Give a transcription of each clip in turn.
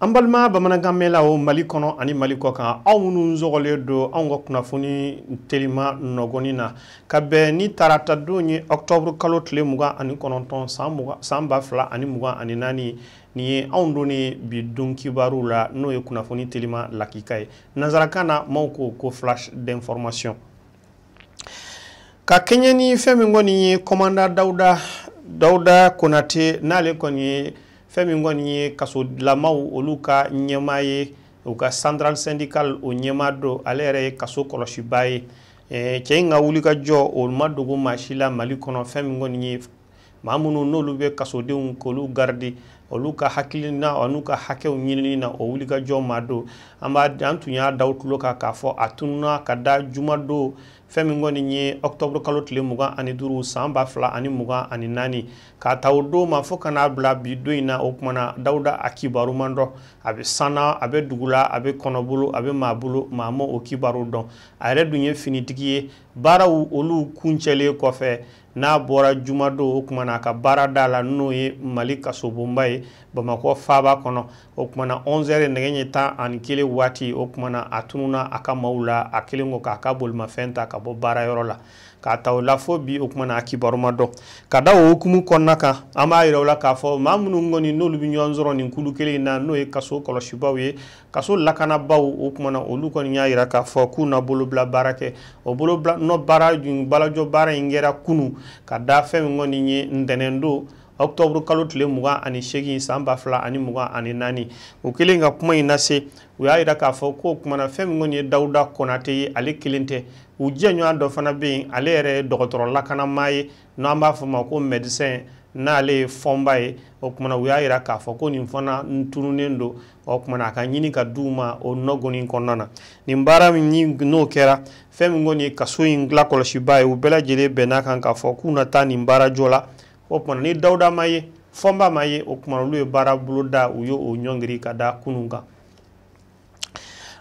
an balima bamanankan la o mali kɔnɔ ani mali kɔ kan aw minnu sɔgɔlen don anw ka kunnafoni telima nɔgɔni na ka bɛn ni tarata do ye ɔktɔburu kalo tile mugan ani kɔnɔntɔn san ba fila ani mugan ani naani ni ye anw don ni bi don kibaru la n'o ye kunnafoni telima lakika ye nazarakan na maaw ko ko flash d'information ka kɛɲɛ ni fɛn min kɔni ye dawuda dawuda konate n'ale kɔni ye fɛn min kɔni ye kasolamaw olu ka ɲɛmaa ye u ka central syndical o ɲɛmaa dɔ ale yɛrɛ ye kaso kɔlɔsiba ye cɛ in ka wulikajɔ o ma dogo maa si la mali kɔnɔ fɛn min kɔni ye maa minnu n'olu bɛ kasodenw k'olu garidi olu ka hakilina olu ka hakɛw ɲinini na o wulikajɔ ma don an b'a an tun y'a daw tulo kan k'a fɔ a tununa ka da juma fɛn min kɔni ye ɔktɔburu kalo tile mugan ani duuru san ba fila ani mugan ani naani k'a ta o don ma fo ka n'a bila bi don in na o kumana dawuda a kibaru man dɔn a bɛ sanna a bɛ dugu la a bɛ kɔnɔbolo a bɛ maa bolo maa ma o kibaru dɔn a yɛrɛ dun ye finitigi ye baaraw olu kuncɛlen kɔfɛ n'a bɔra jumado don o kumana a ka baara da la n'o ye mali kasobonba ye ye bamakɔ faaba kɔnɔ o 11 nɛgɛ ɲɛ tan ani kelen waati o kumana a tununa ka maw la k'a ka bolimafɛn ta ka bɔ fo bi o kumana a kibaruma dɔn ka da o k'a fɔ maa minnu n'olu bɛ ɲɔgɔn sɔrɔ nin kulu na n'o ye kaso kɔlɔsibaw ye kaso lakanabaw o kumana olu kɔni y'a k'a fɔ k'u na bolobila baara kɛ o bolobila nɔ baara balajɔ baara in kunu ka da fɛn min kɔni ɔktɔburu kalo tile mugan ani seegin san ba fila ani mugan ani naani o kɛlen ka kuma in lase u y'a yira k'a fɔ ko kumana fɛn min kɔni ye dawuda kɔnate ye ale kelen tɛ u jɛɲɔgɔn dɔ fana bɛ yen ale yɛrɛ ye dɔgɔtɔrɔ lakanamaa ye n'an b'a fɔ o ma ko mɛdisɛn n'ale ye fɔnba ye o kumana u y'a yira k'a fɔ ko nin fana n tununen don o kumana a ka ɲini ka di u ma o nɔgɔnni kɔnɔna na nin baara min n'o kɛra fɛn min kɔni ye kaso in lakɔlɔsiba ye u bɛɛ lajɛlen bɛnna kan k'a fɔ k'u na taa nin baara jɔ la O kumana ni dawuda ma eh, eh, ye fɔnba eh, ma ye o kumana olu ye baara bolo da u ye o ɲɔngiri ka da kunun kan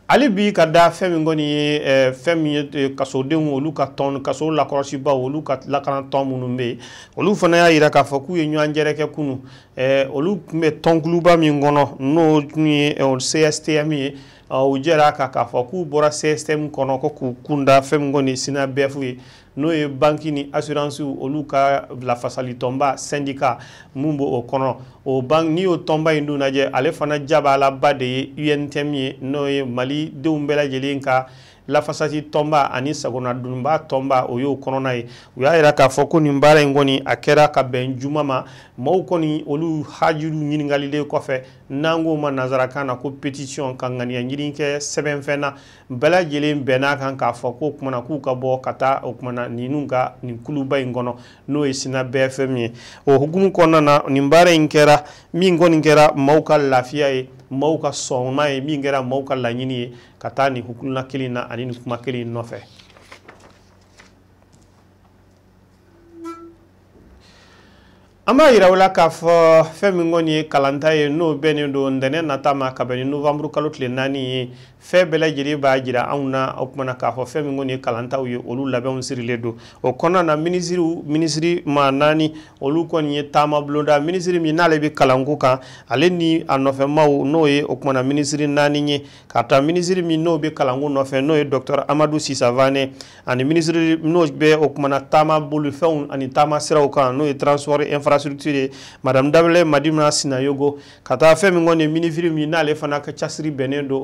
hali bi ka da fɛn min kɔni ye eh, fɛn min ye kasodenw olu ka tɔn kaso lakɔlɔsibaw olu ka lakana tɔn minnu bɛ yen olu fana y'a yira k'a fɔ k'u ye ɲɔgɔn jɛrɛ kunun eh, olu tun bɛ tɔnkuluba min kɔnɔ n'o tun ye eh, CSTM ye o jɛra a kan k'a fɔ k'u bɔra csm kɔnɔ ko k'u kunda fɛn min kɔni sina bɛfu ye n'o ye banki ni assurance olu ka lafasali tɔnba syndicat mun b'o kɔnɔ o bank n'i y'o tɔnba in dun lajɛ ale fana jabalaba de ye UNTM ye n'o ye mali denw bɛɛ lajɛlen ka lafasati tɔnba ani sagona dunba tɔnba o y'o kɔnɔna ye u y'a yira k'a fɔ ko nin baara in kɔni a kɛra ka bɛn juma ma maaw kɔni olu hajuru ɲiningalile kɔfɛ n'an k'o ma nazarakan na ko pétition ka ŋaniya ɲini kɛ sɛbɛnfɛn na bɛɛ lajɛlen n'a kan k'a fɔ ko kumana k'u ka bɔ ka taa o kumana ninnu ka nin kuluba in kɔnɔ n'o ye sina bɛɛ fɛn min ye o hukumu kɔnɔna na nin baara in kɛra min kɔni kɛra ka lafiya ye maw ka sɔn n'a ye min kɛra maw ka laɲini ye ka taa nin hukuina kelen na ani ni kuma kelen nɔfɛ an b'a yira la k'a fɔ fɛn min kɔni ye kalanta ye n'o bɛnnen don ntɛnɛn nata ma ka bɛn ni nuwanburu kalo tile naani ye fɛn bɛɛ lajɛlen b'a jira anw na o kumana k'a fɔ fɛn min kɔni ye kalantaw ye olu labɛnw sirilen don o kɔnɔna na minisiriw minisiri maa naani olu kɔni ye taama bulonda minisiri min n'ale bɛ kalanko kan ale ni a nɔfɛmaw n'o ye o kumana minisiri naani ye ka taa minisiri min n'o bɛ kalanko nɔfɛ n'o ye dɔkitɛri amadu sisavane ani minisiri n'o bɛ o kumana taama bolofɛnw ani taama siraw kan n'o ye transport infra infrastructure ye madame dabele madimna sinayogo ka taa fɛn min kɔni minifiri min n'ale fana ka casiri bɛnnen don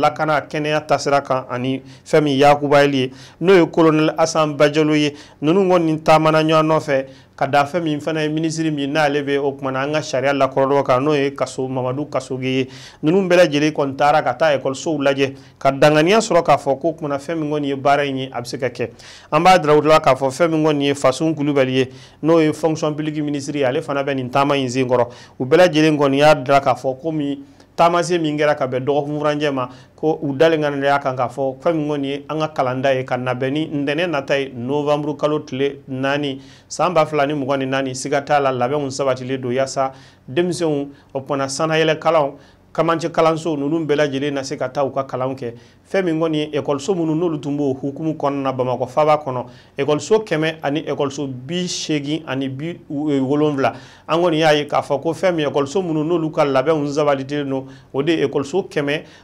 lakana kenya tasraka ani femi yakuba yakubayɛli n'o ye colonel asan bajalo ye nunu kɔni taamana nyo nɔfɛ ka da fe mi fana ministre mi n'ale be o kumana an ka sariya lakɔrɔdɔ kan n'o ye kaso mamadu kasoge ye ninnu bɛɛ lajɛlen kɔni taara ka taa ekɔlisow lajɛ ka danganiya sɔrɔ k'a foko ko kumana fɛn min kɔni ye baara in ye a bɛ ka fo femi b'a ye fasun kulubali ye n'o ye fonction publique ministre misiri ale fana bɛ nin taama in sen kɔrɔ u bɛɛ kɔni y'a dira k'a fɔ komi tamase min kɛra ka bɛn dɔgɔkun furancɛ ma ko u dalen ka nɛrɛ kan k'a fɔ fɛn min kɔni ye an ka kalanda ye ka na bɛn ni ntɛnɛn nata ye nowamuru kalo tile naani san ba fila ni mugan ni naani siga t'a la labɛnw sabatilen don yaasa denmisɛnw o tumana sanayɛlɛkalanw kamance kalanso ninnu bɛɛ lajɛlen na se ka taa u ka kalanw kɛ fɛn n'olu tun hukumu kɔnɔna na bamakɔ faba kɔnɔ ekɔliso kɛmɛ ani ekɔliso bi seegin ani bi e, wolonfila an y'a ye k'a fɔ ko fɛn n'olu ka labɛnw sabalilen don o de ye ekɔliso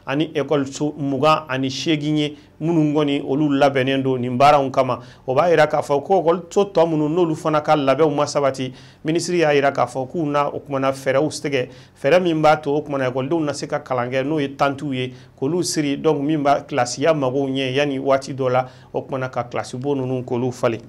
ani ekɔliso mugan ani seegin ye minnu kɔni olu labɛnnen don nin baaraw kama o b'a yira k'a fɔ ko n'olu fana ka labɛnw ma sabati y'a yira k'a na o kumana fɛɛrɛw sɛgɛ fɛɛrɛ min b'a minnu na se ka kalan kɛ n'o ye tantiw ye k'olu siri donc min b'a kilasiya magow ɲɛ yanni waati dɔ la o kumana ka kilasibo nunu k'olu falen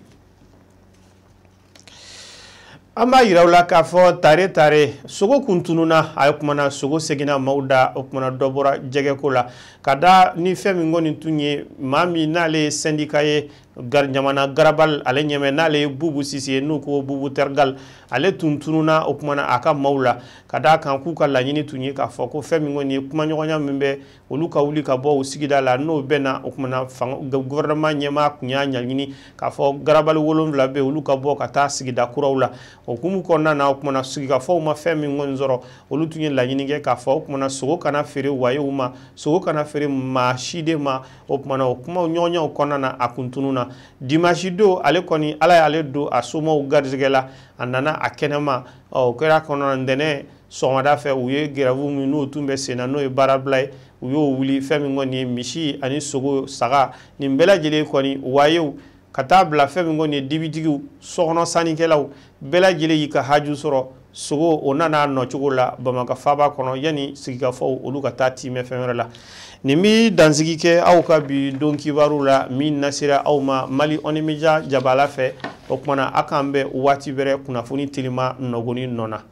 an b'a yiraw la k'a fɔ tare tare sogo kun tununa a ye kumana sogo segina maw da o kumana dɔ bɔra jɛgɛko la ka da ni fɛn min kɔni tun ye ma min n'ale ye sɛndika ye gar jamana garabal ale ɲɛmɛ n'ale ye bubu sisi ye n'u ko bubu tergal ale tun tununa o kumana a ka maw la ka daa kan k'u ka laɲini tun ye k'a fɔ ko fɛn min kɔni ye kumaɲɔgɔnya min bɛ olu ka wuli ka bɔ u sigida la n'o bɛ na o kumana gouvernement ɲɛmaa kun y'a ɲaɲini k'a fɔ garabali wolonfila bɛ olu ka bɔ ka taa sigida kuraw la o kumu kɔnɔna na o kumana sigikafɔw ma fɛn min kɔni sɔrɔ olu tun ye laɲini kɛ k'a fɔ o kumana sogo kana feere wayew ma sogo kana feere maa siden ma o kumana o kumaw ɲɔgɔnyaw kɔnɔna na a kun tununa na dimanche don ale kɔni ala y'ale don a somɔgɔw garijɛgɛ la a nana a kɛnɛma o kɛra kɔnɔ ntɛnɛn sɔgɔmada fɛ u ye gɛrɛfu min n'o tun bɛ sen n'o ye baarabila ye u y'o wuli fɛn min kɔni ye misi ani sogo saga nin bɛɛ lajɛlen kɔni wayew ka taa bila fɛn min kɔni ye dibitigiw sokɔnɔ sannikɛlaw bɛɛ lajɛlen y'i ka haju sɔrɔ sogo o nana a nɔcogo la bamaka faaba kɔnɔ yanni sigikafɔw olu ka taa tiimɛ fɛn wɛrɛ la nin bi dansigi kɛ aw ka bi don kibaru la min nasera aw ma mali ɔnimija jabala fɛ o kumana a k'an bɛn waati wɛrɛ kunnafoni telima nɔgɔni nɔ na